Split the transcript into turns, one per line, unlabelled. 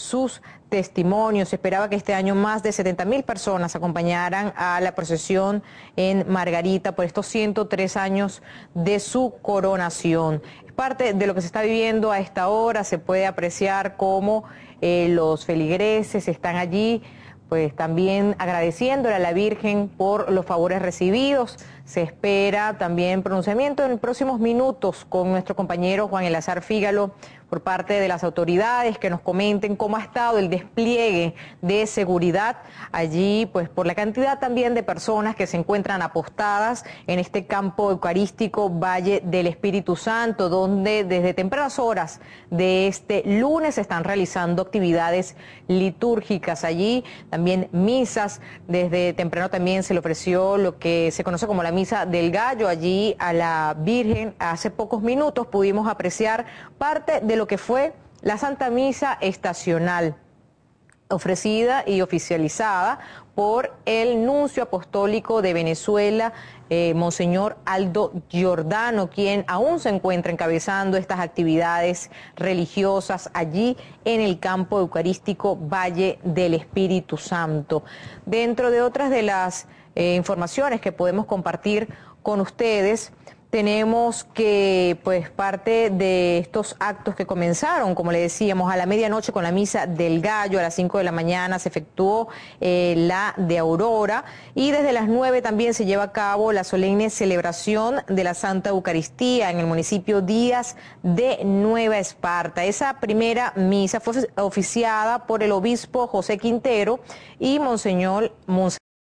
sus testimonios. Se esperaba que este año más de 70 mil personas acompañaran a la procesión en Margarita por estos 103 años de su coronación. Es Parte de lo que se está viviendo a esta hora se puede apreciar cómo eh, los feligreses están allí pues también agradeciéndole a la Virgen por los favores recibidos. Se espera también pronunciamiento en próximos minutos con nuestro compañero Juan Elazar Fígalo, por parte de las autoridades, que nos comenten cómo ha estado el despliegue de seguridad allí, pues por la cantidad también de personas que se encuentran apostadas en este campo eucarístico Valle del Espíritu Santo, donde desde tempranas horas de este lunes se están realizando actividades litúrgicas allí, también misas, desde temprano también se le ofreció lo que se conoce como la misa del gallo allí a la Virgen. Hace pocos minutos pudimos apreciar parte de lo que fue la Santa Misa estacional ofrecida y oficializada por el nuncio apostólico de Venezuela, eh, Monseñor Aldo Giordano, quien aún se encuentra encabezando estas actividades religiosas allí en el campo eucarístico Valle del Espíritu Santo. Dentro de otras de las eh, informaciones que podemos compartir con ustedes, tenemos que, pues, parte de estos actos que comenzaron, como le decíamos, a la medianoche con la misa del gallo, a las 5 de la mañana se efectuó eh, la de Aurora y desde las 9 también se lleva a cabo la solemne celebración de la Santa Eucaristía en el municipio Díaz de Nueva Esparta. Esa primera misa fue oficiada por el obispo José Quintero y Monseñor, Monseñor